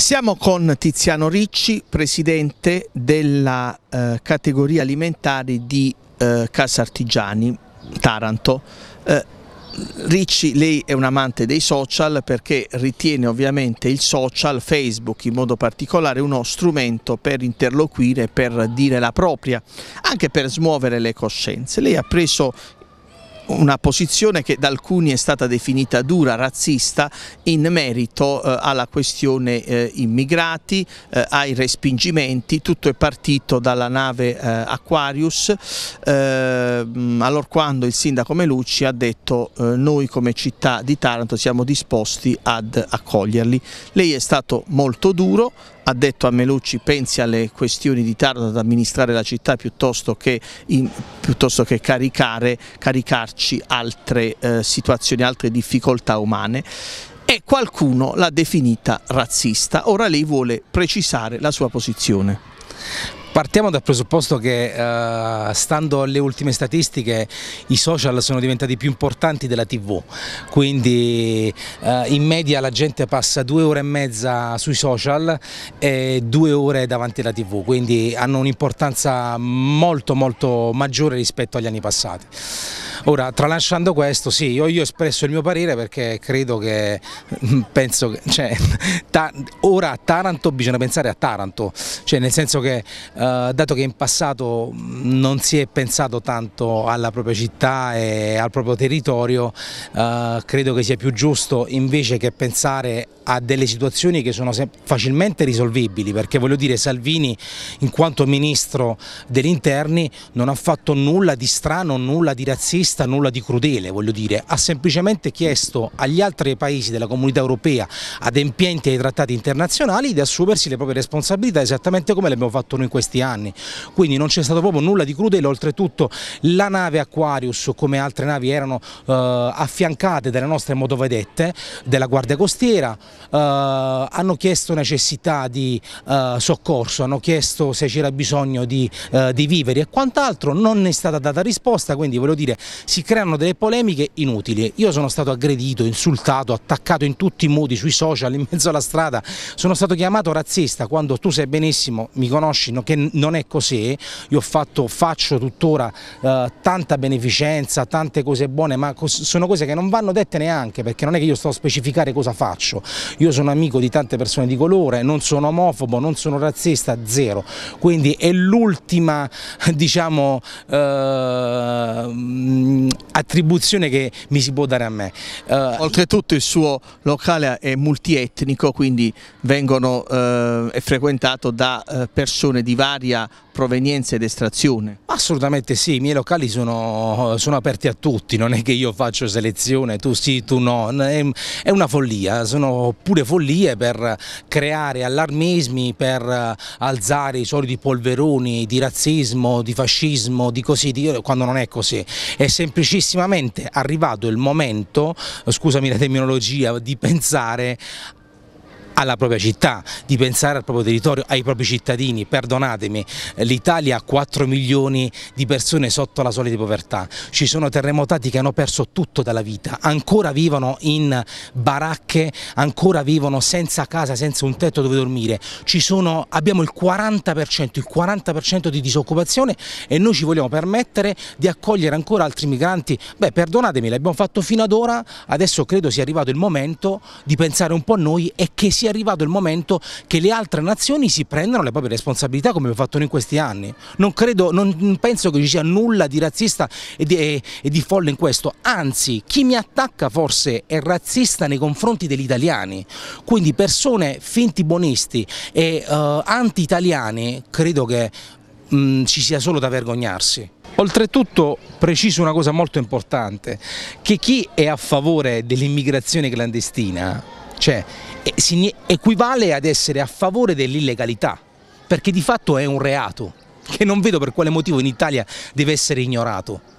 Siamo con Tiziano Ricci, presidente della eh, categoria alimentare di eh, Casa Artigiani Taranto. Eh, Ricci, lei è un amante dei social perché ritiene ovviamente il social, Facebook in modo particolare, uno strumento per interloquire, per dire la propria, anche per smuovere le coscienze. Lei ha preso una posizione che da alcuni è stata definita dura, razzista, in merito eh, alla questione eh, immigrati, eh, ai respingimenti, tutto è partito dalla nave eh, Aquarius, ehm, allora quando il sindaco Melucci ha detto eh, noi come città di Taranto siamo disposti ad accoglierli. Lei è stato molto duro, ha detto a Melucci pensi alle questioni di Taranto ad amministrare la città piuttosto che, in, piuttosto che caricare, caricarci altre eh, situazioni, altre difficoltà umane e qualcuno l'ha definita razzista. Ora lei vuole precisare la sua posizione. Partiamo dal presupposto che, eh, stando alle ultime statistiche, i social sono diventati più importanti della tv, quindi eh, in media la gente passa due ore e mezza sui social e due ore davanti alla tv, quindi hanno un'importanza molto molto maggiore rispetto agli anni passati. Ora, tralasciando questo, sì, io, ho espresso il mio parere perché credo che, mm, penso che, cioè, ta, ora a Taranto bisogna pensare a Taranto, cioè nel senso che eh, eh, dato che in passato non si è pensato tanto alla propria città e al proprio territorio, eh, credo che sia più giusto invece che pensare a delle situazioni che sono facilmente risolvibili, perché voglio dire Salvini in quanto ministro degli interni non ha fatto nulla di strano, nulla di razzista, nulla di crudele, voglio dire, ha semplicemente chiesto agli altri paesi della comunità europea adempienti ai trattati internazionali di assumersi le proprie responsabilità esattamente come le abbiamo fatto noi in questi questi anni, quindi non c'è stato proprio nulla di crudele, oltretutto la nave Aquarius come altre navi erano eh, affiancate dalle nostre motovedette della Guardia Costiera, eh, hanno chiesto necessità di eh, soccorso, hanno chiesto se c'era bisogno di, eh, di viveri e quant'altro, non è stata data risposta, quindi voglio dire si creano delle polemiche inutili, io sono stato aggredito, insultato, attaccato in tutti i modi sui social, in mezzo alla strada, sono stato chiamato razzista quando tu sai benissimo, mi conosci, no, che non è così, io fatto, faccio tuttora eh, tanta beneficenza, tante cose buone, ma sono cose che non vanno dette neanche, perché non è che io sto a specificare cosa faccio, io sono amico di tante persone di colore, non sono omofobo, non sono razzista, zero, quindi è l'ultima diciamo, eh, attribuzione che mi si può dare a me. Eh, Oltretutto il suo locale è multietnico, quindi vengono, eh, è frequentato da eh, persone di varie prioritaria provenienza ed estrazione? Assolutamente sì, i miei locali sono, sono, aperti a tutti, non è che io faccio selezione, tu sì, tu no, è, una follia, sono pure follie per creare allarmismi, per alzare i soliti polveroni di razzismo, di fascismo, di così, di, quando non è così. È semplicissimamente arrivato il momento, scusami la terminologia, di pensare alla propria città, di pensare al proprio territorio, ai propri cittadini, perdonatemi, l'Italia ha 4 milioni di persone sotto la soglia di povertà, ci sono terremotati che hanno perso tutto dalla vita, ancora vivono in baracche, ancora vivono senza casa, senza un tetto dove dormire, sono, abbiamo il 40%, il 40% di disoccupazione e noi ci vogliamo permettere di accogliere ancora altri migranti, beh perdonatemi, l'abbiamo fatto fino ad ora, adesso credo sia arrivato il momento di pensare un po' a noi e che si sia arrivato il momento che le altre nazioni si prendano le proprie responsabilità come abbiamo fatto in questi anni. Non, credo, non penso che ci sia nulla di razzista e di, e, e di folle in questo, anzi chi mi attacca forse è razzista nei confronti degli italiani, quindi persone finti buonisti e uh, anti-italiani credo che mh, mm, ci sia solo da vergognarsi. Oltretutto preciso una cosa molto importante, che chi è a favore dell'immigrazione clandestina cioè si, equivale ad essere a favore dell'illegalità, perché di fatto è un reato che non vedo per quale motivo in Italia deve essere ignorato.